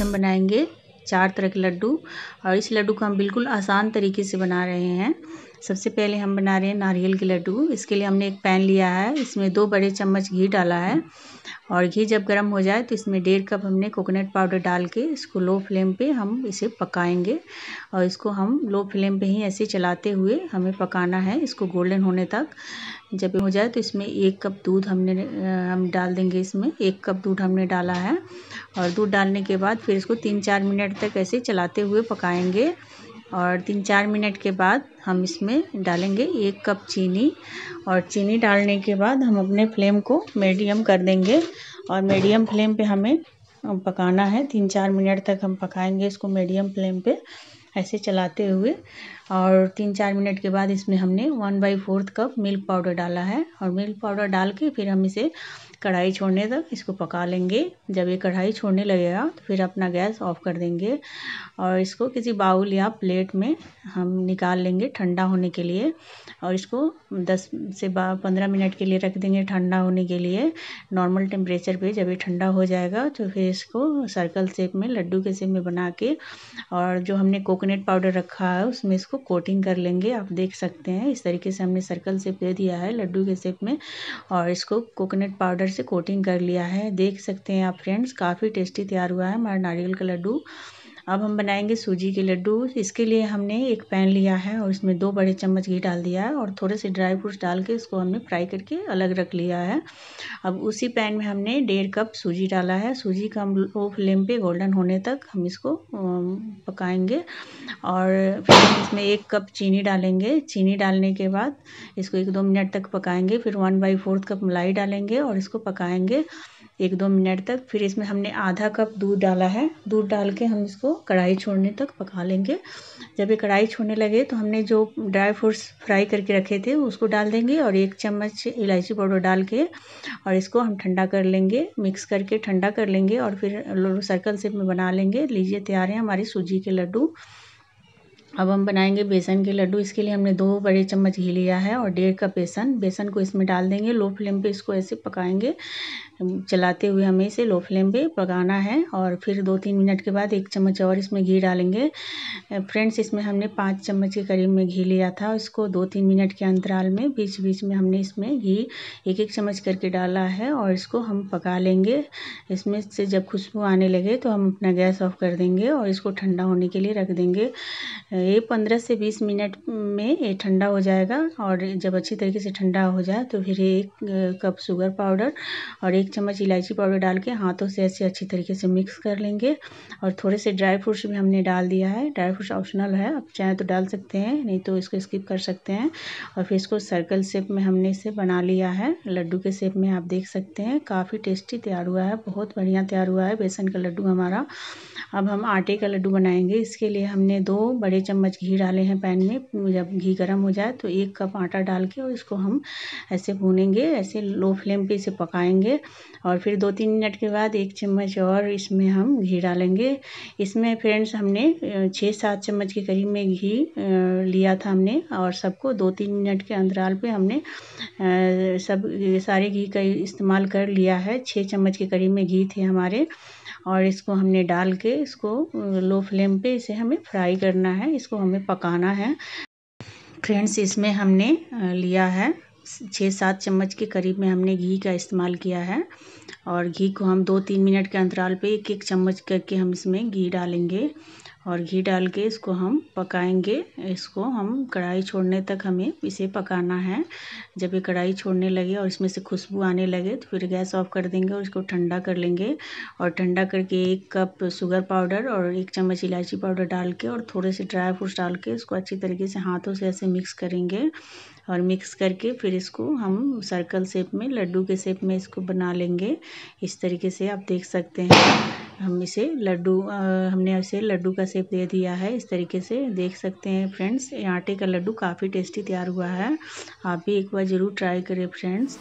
हम बनाएंगे चार तरह के लड्डू और इस लड्डू को हम बिल्कुल आसान तरीके से बना रहे हैं सबसे पहले हम बना रहे हैं नारियल के लड्डू इसके लिए हमने एक पैन लिया है इसमें दो बड़े चम्मच घी डाला है और घी जब गर्म हो जाए तो इसमें डेढ़ कप हमने कोकोनट पाउडर डाल के इसको लो फ्लेम पे हम इसे पकाएंगे और इसको हम लो फ्लेम पे ही ऐसे चलाते हुए हमें पकाना है इसको गोल्डन होने तक जब हो जाए तो इसमें एक कप दूध हमने हम डाल देंगे इसमें एक कप दूध हमने डाला है और दूध डालने के बाद फिर इसको तीन चार मिनट तक ऐसे चलाते हुए पकाएँगे और तीन चार मिनट के बाद हम इसमें डालेंगे एक कप चीनी और चीनी डालने के बाद हम अपने फ्लेम को मीडियम कर देंगे और मीडियम फ्लेम पे हमें पकाना है तीन चार मिनट तक हम पकाएंगे इसको मीडियम फ्लेम पे ऐसे चलाते हुए और तीन चार मिनट के बाद इसमें हमने one by fourth cup milk powder डाला है और मिल्क पाउडर डाल के फिर हम इसे कढ़ाई छोड़ने तक इसको पका लेंगे जब ये कढ़ाई छोड़ने लगेगा तो फिर अपना गैस ऑफ कर देंगे और इसको किसी बाउल या प्लेट में हम निकाल लेंगे ठंडा होने के लिए और इसको 10 से पंद्रह मिनट के लिए रख देंगे ठंडा होने के लिए नॉर्मल टेम्परेचर पे जब ये ठंडा हो जाएगा तो फिर इसको सर्कल शेप में लड्डू के शेप में बना के और जो हमने कोकोनट पाउडर रखा है उसमें इसको कोटिंग कर लेंगे आप देख सकते हैं इस तरीके से हमने सर्कल शेप दे दिया है लड्डू के शेप में और इसको कोकोनट पाउडर से कोटिंग कर लिया है देख सकते हैं आप फ्रेंड्स काफी टेस्टी तैयार हुआ है हमारा नारियल का लड्डू अब हम बनाएंगे सूजी के लड्डू इसके लिए हमने एक पैन लिया है और इसमें दो बड़े चम्मच घी डाल दिया है और थोड़े से ड्राई फ्रूट्स डाल के इसको हमने फ्राई करके अलग रख लिया है अब उसी पैन में हमने डेढ़ कप सूजी डाला है सूजी का हम लो फ्लेम पे गोल्डन होने तक हम इसको पकाएंगे और फिर इसमें एक कप चीनी डालेंगे चीनी डालने के बाद इसको एक दो मिनट तक पकाएँगे फिर वन बाई फोर्थ कप मलाई डालेंगे और इसको पकाएँगे एक दो मिनट तक फिर इसमें हमने आधा कप दूध डाला है दूध डाल के हम इसको कढ़ाई छोड़ने तक पका लेंगे जब ये कढ़ाई छोड़ने लगे तो हमने जो ड्राई फ्रूट्स फ्राई करके रखे थे उसको डाल देंगे और एक चम्मच इलायची पाउडर डाल के और इसको हम ठंडा कर लेंगे मिक्स करके ठंडा कर लेंगे और फिर सर्कल शेप में बना लेंगे लीजिए तैयार है हमारी सूजी के लड्डू अब हम बनाएंगे बेसन के लड्डू इसके लिए हमने दो बड़े चम्मच घी लिया है और डेढ़ कप बेसन बेसन को इसमें डाल देंगे लो फ्लेम पे इसको ऐसे पकाएंगे चलाते हुए हमें इसे लो फ्लेम पे पकाना है और फिर दो तीन मिनट के बाद एक चम्मच और इसमें घी डालेंगे फ्रेंड्स इसमें हमने पाँच चम्मच के करीब में घी लिया था इसको दो तीन मिनट के अंतराल में बीच बीच में हमने इसमें घी एक एक चम्मच करके डाला है और इसको हम पका लेंगे इसमें से जब खुशबू आने लगे तो हम अपना गैस ऑफ कर देंगे और इसको ठंडा होने के लिए रख देंगे ये पंद्रह से बीस मिनट में ये ठंडा हो जाएगा और जब अच्छी तरीके से ठंडा हो जाए तो फिर एक कप शुगर पाउडर और एक चम्मच इलायची पाउडर डाल के हाथों से ऐसे अच्छी तरीके से मिक्स कर लेंगे और थोड़े से ड्राई फ्रूट्स भी हमने डाल दिया है ड्राई फ्रूट्स ऑप्शनल है आप चाहें तो डाल सकते हैं नहीं तो इसको स्किप कर सकते हैं और फिर इसको सर्कल शेप में हमने इसे बना लिया है लड्डू के शेप में आप देख सकते हैं काफ़ी टेस्टी तैयार हुआ है बहुत बढ़िया तैयार हुआ है बेसन का लड्डू हमारा अब हम आटे का लड्डू बनाएंगे इसके लिए हमने दो बड़े चम्मच घी डाले हैं पैन में जब घी गर्म हो जाए तो एक कप आटा डाल के और इसको हम ऐसे भूनेंगे ऐसे लो फ्लेम पे इसे पकाएंगे और फिर दो तीन मिनट के बाद एक चम्मच और इसमें हम घी डालेंगे इसमें फ्रेंड्स हमने छः सात चम्मच के करीब में घी लिया था हमने और सबको दो तीन मिनट के अंतराल पर हमने सब सारे घी का इस्तेमाल कर लिया है छः चम्मच के करीब में घी थे हमारे और इसको हमने डाल के इसको लो फ्लेम पे इसे हमें फ्राई करना है इसको हमें पकाना है फ्रेंड्स इसमें हमने लिया है छः सात चम्मच के करीब में हमने घी का इस्तेमाल किया है और घी को हम दो तीन मिनट के अंतराल पे एक एक चम्मच करके हम इसमें घी डालेंगे और घी डाल के इसको हम पकाएंगे इसको हम कढ़ाई छोड़ने तक हमें इसे पकाना है जब ये कढ़ाई छोड़ने लगे और इसमें से खुशबू आने लगे तो फिर गैस ऑफ कर देंगे और इसको ठंडा कर लेंगे और ठंडा करके एक कप शुगर पाउडर और एक चम्मच इलायची पाउडर डाल के और थोड़े से ड्राई फ्रूट्स डाल के इसको अच्छी तरीके से हाथों से ऐसे मिक्स करेंगे और मिक्स करके फिर इसको हम सर्कल शेप में लड्डू के शेप में इसको बना लेंगे इस तरीके से आप देख सकते हैं हम इसे लड्डू हमने इसे लड्डू का सेप दे दिया है इस तरीके से देख सकते हैं फ्रेंड्स आटे का लड्डू काफ़ी टेस्टी तैयार हुआ है आप भी एक बार ज़रूर ट्राई करें फ्रेंड्स